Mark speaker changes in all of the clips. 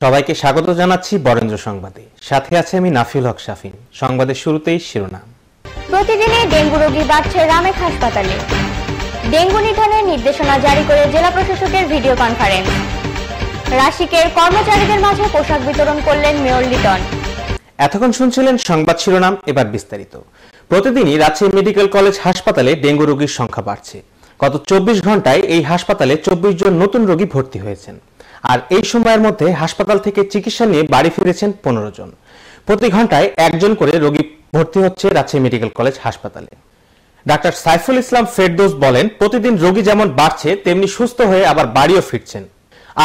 Speaker 1: সবাইকে স্বাগত জানাচ্ছি বরেন্দ্র সংবাদে সাথে আছে আমি নাফিল হক শাফিন সংবাদের শুরুতেই শিরোনাম
Speaker 2: প্রতিদিনে ডেঙ্গু রোগী বাড়ছে রামেক হাসপাতালে ডেঙ্গু নিধনের নির্দেশনা জারি করে জেলা প্রশাসকের ভিডিও কনফারেন্স রাশিকের কর্মচারীদের মাঝে পোশাক বিতরণ করলেন মেয়র লিটন
Speaker 1: এতক্ষণ শুনছিলেন সংবাদ শিরোনাম এবার বিস্তারিত প্রতিদিনই রাজশাহী মেডিকেল কলেজ হাসপাতালে ডেঙ্গু রোগীর সংখ্যা বাড়ছে গত চব্বিশ ঘন্টায় এই হাসপাতালে চব্বিশ জন নতুন রোগী ভর্তি হয়েছেন আর এই সময়ের মধ্যে হাসপাতাল থেকে চিকিৎসা নিয়ে বাড়ি ফিরেছেন পনেরো জন প্রতি ঘন্টায় একজন করে রোগী ভর্তি হচ্ছে রাজশাহী মেডিকেল কলেজ হাসপাতালে ডাক্তার সাইফুল ইসলাম ফেরদোস বলেন প্রতিদিন রোগী যেমন বাড়ছে তেমনি সুস্থ হয়ে আবার বাড়িও ফিরছেন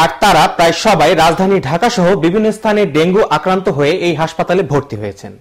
Speaker 1: আর তারা প্রায় সবাই রাজধানী ঢাকা সহ বিভিন্ন স্থানে ডেঙ্গু আক্রান্ত হয়ে এই হাসপাতালে ভর্তি হয়েছেন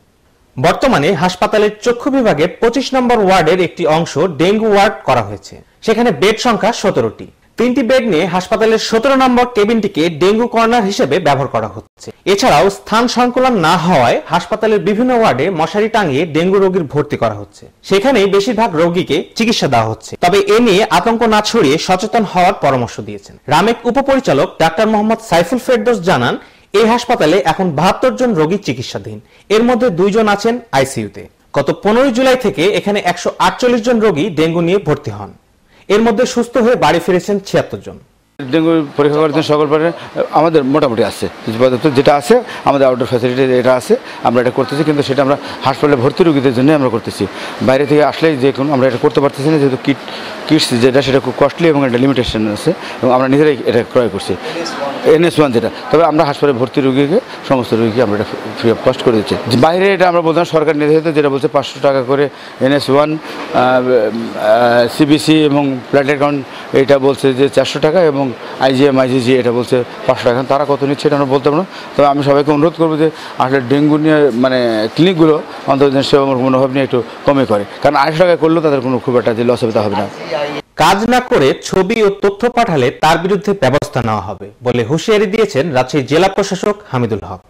Speaker 1: বর্তমানে হাসপাতালের চক্ষু বিভাগে পঁচিশ নম্বর ওয়ার্ডের একটি অংশ ডেঙ্গু ওয়ার্ড করা হয়েছে সেখানে বেড সংখ্যা সতেরোটি তিনটি বেড নিয়ে হাসপাতালের সতেরো নম্বর কেবিনটিকে ডেঙ্গু কর্নার হিসেবে ব্যবহার করা হচ্ছে এছাড়াও স্থান সংকুলন না হওয়ায় হাসপাতালের বিভিন্ন ওয়ার্ডে মশারি টাঙিয়ে ডেঙ্গু রোগীর ভর্তি করা হচ্ছে সেখানেই বেশিরভাগ রোগীকে চিকিৎসা দেওয়া হচ্ছে তবে এ নিয়ে আতঙ্ক না ছড়িয়ে সচেতন হওয়ার পরামর্শ দিয়েছেন রামেক উপপরিচালক ডাক্তার মোহাম্মদ সাইফুল ফেরদোস জানান এই হাসপাতালে এখন বাহাত্তর জন রোগী চিকিৎসাধীন এর মধ্যে দুইজন আছেন আইসিইউতে গত পনেরোই জুলাই থেকে এখানে একশো জন রোগী ডেঙ্গু নিয়ে ভর্তি হন
Speaker 3: এর মধ্যে সুস্থ হয়ে বাড়ি ফিরেছেন ছিয়াত্তর জন ডেঙ্গু পরীক্ষা করার জন্য সকল পারে আমাদের মোটামুটি আছে যেটা আছে আমাদের আউটডোর ফ্যাসিলিটি এটা আছে আমরা এটা করতেছি কিন্তু সেটা আমরা হাসপাতালে ভর্তি রোগীদের জন্য আমরা করতেছি বাইরে থেকে আসলেই যে কোনো আমরা এটা করতে পারতেছি না যেহেতু কিট কিটস যেটা সেটা খুব কস্টলি এবং একটা লিমিটেশন আছে এবং আমরা নিজেরাই এটা ক্রয় করছি এনএস ওয়ান যেটা তবে আমরা হাসপাতালে ভর্তি রুগীকে সমস্ত রুগীকে আমরা এটা ফ্রি অফ কস্ট করে দিচ্ছি বাইরে এটা আমরা বলতাম সরকার নির্ধারিত যেটা বলছে পাঁচশো টাকা করে এনএস ওয়ান সিবিসি এবং ব্লাড অ্যাকাউন্ট এটা বলছে যে চারশো টাকা এবং আইজিএম আইজিজি এটা বলছে পাঁচশো টাকা তারা কত নিচ্ছে এটা আমরা বলতে পারবো তবে আমি সবাইকে অনুরোধ করবো যে আসলে ডেঙ্গু নিয়ে মানে ক্লিনিকগুলো অন্তর্জন সেবা মনোভাব নিয়ে একটু কমে করে কারণ আড়াইশো টাকা করলেও তাদের কোনো খুব একটা যে লস হবে তা হবে না
Speaker 1: কাজ না করে ছবি ও তথ্য পাঠালে তার বিরুদ্ধে ব্যবস্থা নেওয়া হবে বলে হুঁশিয়ারি দিয়েছেন রাজশাহী জেলা প্রশাসক হামিদুল হক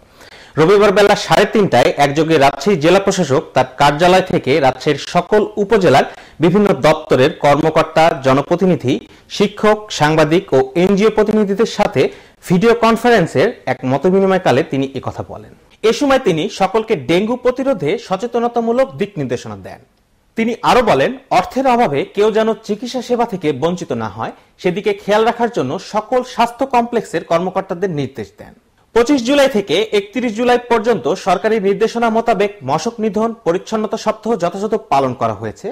Speaker 1: রবিবার বেলা সাড়ে তিনটায় একযোগে রাজশাহী জেলা প্রশাসক তার কার্যালয় থেকে রাজশাহীর সকল উপজেলার বিভিন্ন দপ্তরের কর্মকর্তা জনপ্রতিনিধি শিক্ষক সাংবাদিক ও এনজিও প্রতিনিধিদের সাথে ভিডিও কনফারেন্সের এক বিনিময়কালে তিনি একথা বলেন এ সময় তিনি সকলকে ডেঙ্গু প্রতিরোধে সচেতনতামূলক দিক নির্দেশনা দেন তিনি আরো বলেন অর্থের অভাবে কেউ যেন চিকিৎসা সেবা থেকে বঞ্চিত না হয় সেদিকে খেয়াল রাখার জন্য সকল স্বাস্থ্য কমপ্লেক্সের কর্মকর্তাদের নির্দেশ দেন পঁচিশ জুলাই থেকে একত্রিশ জুলাই পর্যন্ত সরকারি নির্দেশনা মোতাবেক মশক নিধন পরিচ্ছন্নতা সপ্তাহ যথাযথ পালন করা হয়েছে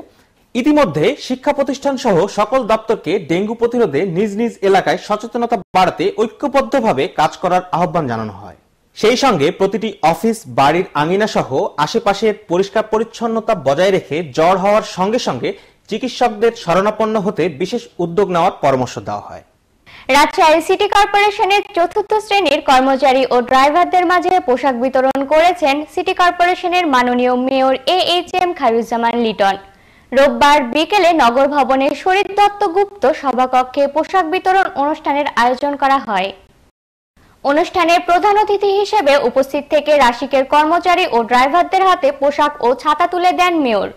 Speaker 1: ইতিমধ্যে শিক্ষা প্রতিষ্ঠান সহ সকল দপ্তরকে ডেঙ্গু প্রতিরোধে নিজ নিজ এলাকায় সচেতনতা বাড়াতে ঐক্যবদ্ধভাবে কাজ করার আহ্বান জানানো হয় সেই সঙ্গে প্রতিটি অফিস বাড়ির আঙিনা সহ আশেপাশের পরিষ্কার পরিচ্ছন্নতা বজায় রেখে জ্বর হওয়ার সঙ্গে সঙ্গে চিকিৎসকদের শরণাপন্ন হতে বিশেষ উদ্যোগ নেওয়ার পরামর্শ দেওয়া হয়
Speaker 2: রাজশাহী সিটি কর্পোরেশনের চতুর্থ শ্রেণীর কর্মচারী ও ড্রাইভারদের মাঝে পোশাক বিতরণ করেছেন সিটি কর্পোরেশনের মাননীয় mayor A H M Khairuzzaman Liton রোববার বিকেলে নগর ভবনে শরীর দত্ত গুপ্ত সভাকক্ষে পোশাক বিতরণ অনুষ্ঠানের আয়োজন করা হয় অনুষ্ঠানে প্রধান অতিথি হিসেবে উপস্থিত থেকে রাশিকের কর্মচারী ও ড্রাইভারদের হাতে পোশাক ও ছাতা তুলে দেন মেয়র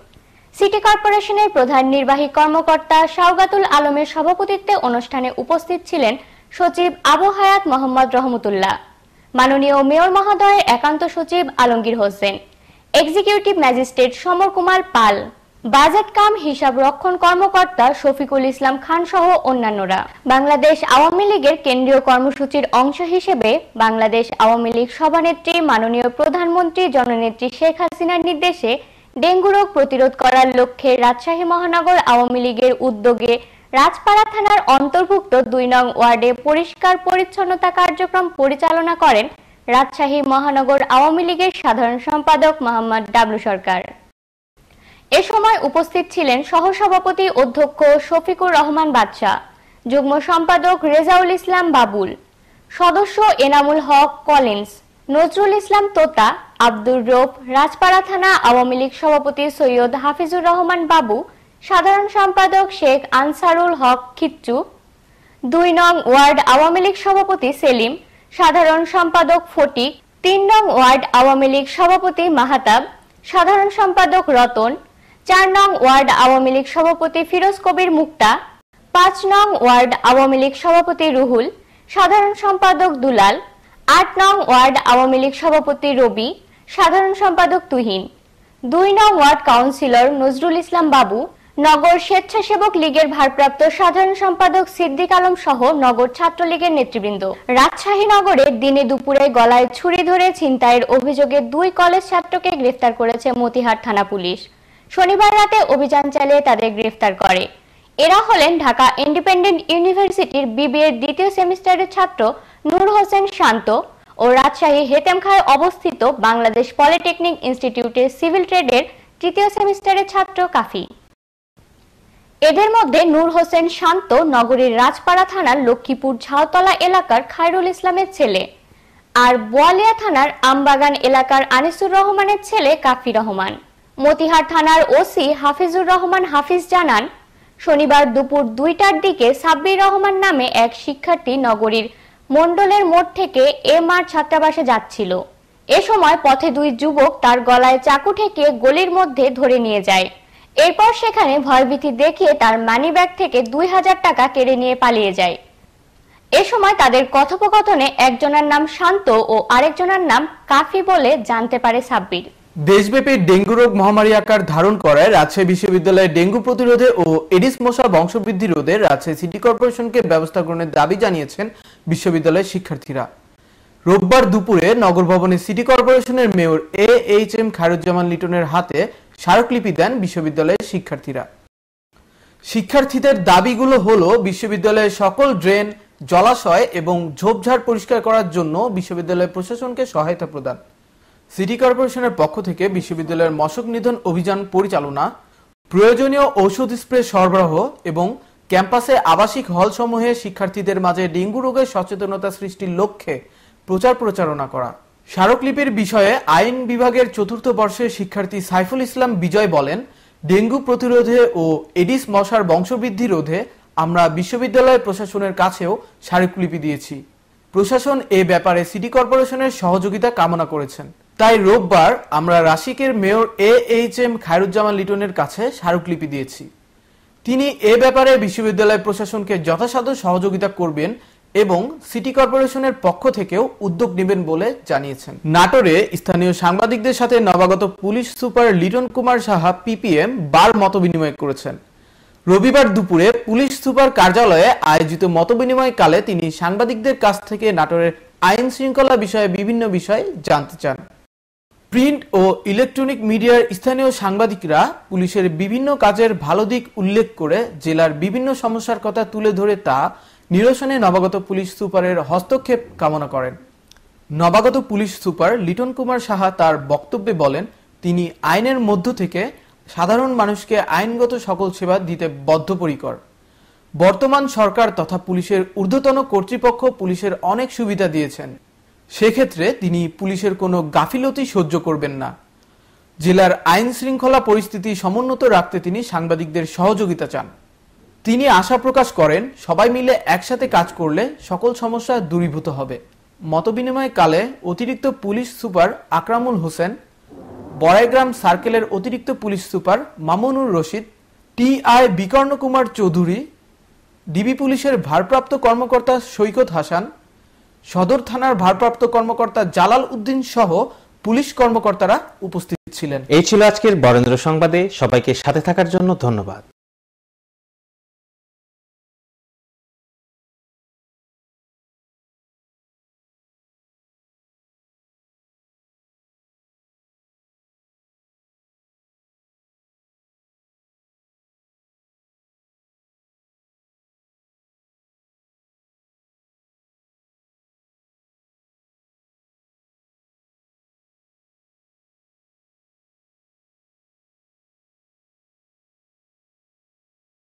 Speaker 2: সিটি কর্পোরেশনের প্রধান নির্বাহী কর্মকর্তা শাওগাতুল আলমের সভাপতিত্বে অনুষ্ঠানে উপস্থিত ছিলেন সচিব আবু হায়াত মোহাম্মদ রহমতুল্লাহ মাননীয় মেয়র মহোদয়ের একান্ত সচিব Alamgir Hossain executive magistrate Samar Kumar Pal budget cum হিসাব রক্ষণ কর্মকর্তা শফিকুল ইসলাম খান সহ অন্যান্যরা বাংলাদেশ আওয়ামী লীগের কেন্দ্রীয় কর্মসূচির অংশ হিসেবে বাংলাদেশ আওয়ামী লীগ সভানেত্রী মাননীয় প্রধানমন্ত্রী জননেত্রী শেখ হাসিনার নির্দেশে ডেঙ্গু রোগ প্রতিরোধ করার লক্ষ্যে রাজশাহী মহানগর আওয়ামী লীগের উদ্যোগে রাজপাড়া থানার অন্তর্ভুক্ত দুই নং ওয়ার্ডে পরিষ্কার পরিচ্ছন্নতা কার্যক্রম পরিচালনা করেন রাজশাহী মহানগর আওয়ামী লীগের সাধারণ সম্পাদক মোহাম্মদ ডাবলু সরকার এ সময় উপস্থিত ছিলেন সহসভাপতি অধ্যক্ষ শফিকুর রহমান বাদশাহ যুগ্ম সম্পাদক রেজাউল ইসলাম বাবুল সদস্য এনামুল হক কলিন্স নজরুল ইসলাম তোতা আব্দুর রোপ রাজপাড়া থানা আওয়ামী লীগ সভাপতি সৈয়দ হাফিজুর রহমান বাবু সাধারণ সম্পাদক শেখ আনসারুল হক খিচু দুই নং ওয়ার্ড আওয়ামী লীগ সভাপতি সেলিম সাধারণ সম্পাদক ফটিক তিন নং ওয়ার্ড আওয়ামী লীগ সভাপতি মাহাতাব সাধারণ সম্পাদক রতন চার নং ওয়ার্ড আওয়ামী লীগ সভাপতি ফিরোজ কবির মুক্তা পাঁচ নং ওয়ার্ড আওয়ামী লীগ সভাপতি রুহুল সাধারণ সম্পাদক দুলাল আট নং ওয়ার্ড আওয়ামী লীগ সভাপতি রবি সাধারণ সম্পাদক তুহিন দুই নং ওয়ার্ড কাউন্সিলর নজরুল ইসলাম বাবু নগর স্বেচ্ছাসেবক লীগের ভারপ্রাপ্ত সাধারণ সম্পাদক সিদ্দিক আলম সহ নগর ছাত্রলীগের নেতৃবৃন্দ রাজশাহী নগরে দিনে দুপুরে গলায় ছুরি ধরে ছিনতাইয়ের অভিযোগে দুই কলেজ ছাত্রকে গ্রেফতার করেছে মতিহার থানা পুলিশ শনিবার রাতে অভিযান চালিয়ে তাদের গ্রেফতার করে এরা হলেন ঢাকা ইন্ডিপেন্ডেন্ট ইউনিভার্সিটির বিবিএর দ্বিতীয় সেমিস্টারের ছাত্র নূর হোসেন শান্ত ও রাজশাহী হেতেমখায় অবস্থিত বাংলাদেশ পলিটেকনিক ইনস্টিটিউটের সিভিল ট্রেডের তৃতীয় সেমিস্টারের ছাত্র কাফি এদের মধ্যে নূর হোসেন শান্ত নগরীর রাজপাড়া থানার লক্ষ্মীপুর ঝাউতলা এলাকার খায়রুল ইসলামের ছেলে আর বোয়ালিয়া থানার আমবাগান এলাকার আনিসুর রহমানের ছেলে কাফি রহমান মতিহার থানার ওসি হাফিজুর রহমান হাফিজ জানান শনিবার দুপুর দুইটার দিকে সাব্বির রহমান নামে এক শিক্ষার্থী নগরীর মণ্ডলের মোড় থেকে এম আর ছাত্রাবাসে যাচ্ছিল এ সময় পথে দুই যুবক তার গলায় চাকু ঠেকে গলির মধ্যে ধরে নিয়ে যায় এরপর সেখানে ভয়ভীতি দেখিয়ে তার মানি ব্যাগ থেকে দুই হাজার টাকা কেড়ে নিয়ে পালিয়ে যায় এ সময় তাদের কথোপকথনে একজনের নাম শান্ত ও আরেকজনের নাম কাফি বলে জানতে পারে সাব্বির
Speaker 3: দেশব্যাপী ডেঙ্গু রোগ মহামারী আকার ধারণ করায় রাজশাহী বিশ্ববিদ্যালয়ে ডেঙ্গু প্রতিরোধে ও এডিস মশা বংশবৃদ্ধি রোধে রাজশাহী সিটি কর্পোরেশনকে ব্যবস্থা গ্রহণের দাবি জানিয়েছেন বিশ্ববিদ্যালয়ের শিক্ষার্থীরা রোববার দুপুরে নগর ভবনে সিটি কর্পোরেশনের mayor A H M Khairuzzaman লিটনের হাতে স্মারকলিপি দেন বিশ্ববিদ্যালয়ের শিক্ষার্থীরা শিক্ষার্থীদের দাবিগুলো হল বিশ্ববিদ্যালয়ের সকল ড্রেন জলাশয় এবং ঝোপঝাড় পরিষ্কার করার জন্য বিশ্ববিদ্যালয় প্রশাসনকে সহায়তা প্রদান সিটি কর্পোরেশনের পক্ষ থেকে বিশ্ববিদ্যালয়ের মশক নিধন অভিযান পরিচালনা প্রয়োজনীয় ঔষধ স্প্রে সরবরাহ এবং ক্যাম্পাসে আবাসিক হলসমূহে শিক্ষার্থীদের মাঝে ডেঙ্গু রোগের সচেতনতা সৃষ্টির লক্ষ্যে প্রচার প্রচারণা করা স্মারকলিপির বিষয়ে আইন বিভাগের চতুর্থ বর্ষের শিক্ষার্থী সাইফুল ইসলাম বিজয় বলেন ডেঙ্গু প্রতিরোধে ও এডিস মশার বংশবৃদ্ধি রোধে আমরা বিশ্ববিদ্যালয় প্রশাসনের কাছেও স্মারকলিপি দিয়েছি প্রশাসন এ ব্যাপারে সিটি কর্পোরেশনের সহযোগিতা কামনা করেছেন তাই রোববার আমরা রাশিকের mayor A H M Khairuzzaman লিটনের কাছে স্মারকলিপি দিয়েছি তিনি এ ব্যাপারে বিশ্ববিদ্যালয় প্রশাসনকে যথাসাধ্য সহযোগিতা করবেন এবং সিটি কর্পোরেশনের পক্ষ থেকেও উদ্যোগ নেবেন বলে জানিয়েছেন নাটোরে স্থানীয় সাংবাদিকদের সাথে নবাগত police super Liton Kumar Saha PPM bar মতবিনিময় করেছেন রবিবার দুপুরে পুলিশ সুপার কার্যালয়ে আয়োজিত কালে তিনি সাংবাদিকদের কাছ থেকে নাটোরের আইন শৃঙ্খলা বিষয়ে বিভিন্ন বিষয়ে জানতে চান প্রিন্ট ও ইলেকট্রনিক মিডিয়ার স্থানীয় সাংবাদিকরা পুলিশের বিভিন্ন কাজের ভালো দিক উল্লেখ করে জেলার বিভিন্ন সমস্যার কথা তুলে ধরে তা নিরসনে নবাগত পুলিশ সুপারের হস্তক্ষেপ কামনা করেন নবাগত পুলিশ সুপার লিটন কুমার সাহা তার বক্তব্যে বলেন তিনি আইনের মধ্য থেকে সাধারণ মানুষকে আইনগত সকল সেবা দিতে বদ্ধপরিকর বর্তমান সরকার তথা পুলিশের ঊর্ধ্বতন কর্তৃপক্ষ পুলিশের অনেক সুবিধা দিয়েছেন সেক্ষেত্রে তিনি পুলিশের কোনো গাফিলতি সহ্য করবেন না জেলার আইন শৃঙ্খলা পরিস্থিতি সমুন্নত রাখতে তিনি সাংবাদিকদের সহযোগিতা চান তিনি আশা প্রকাশ করেন সবাই মিলে একসাথে কাজ করলে সকল সমস্যা দূরীভূত হবে মতবিনিময়কালে অতিরিক্ত পুলিশ সুপার আকরামুল হোসেন বড়াইগ্রাম সার্কেলের অতিরিক্ত police super Mamunur Rashid T I Bikarna Kumar Chowdhury DB পুলিশের ভারপ্রাপ্ত কর্মকর্তা সৈকত হাসান সদর থানার ভারপ্রাপ্ত কর্মকর্তা জালাল উদ্দিন সহ পুলিশ কর্মকর্তারা উপস্থিত ছিলেন এই ছিল আজকের বরেন্দ্র সংবাদে সবাইকে সাথে থাকার জন্য ধন্যবাদ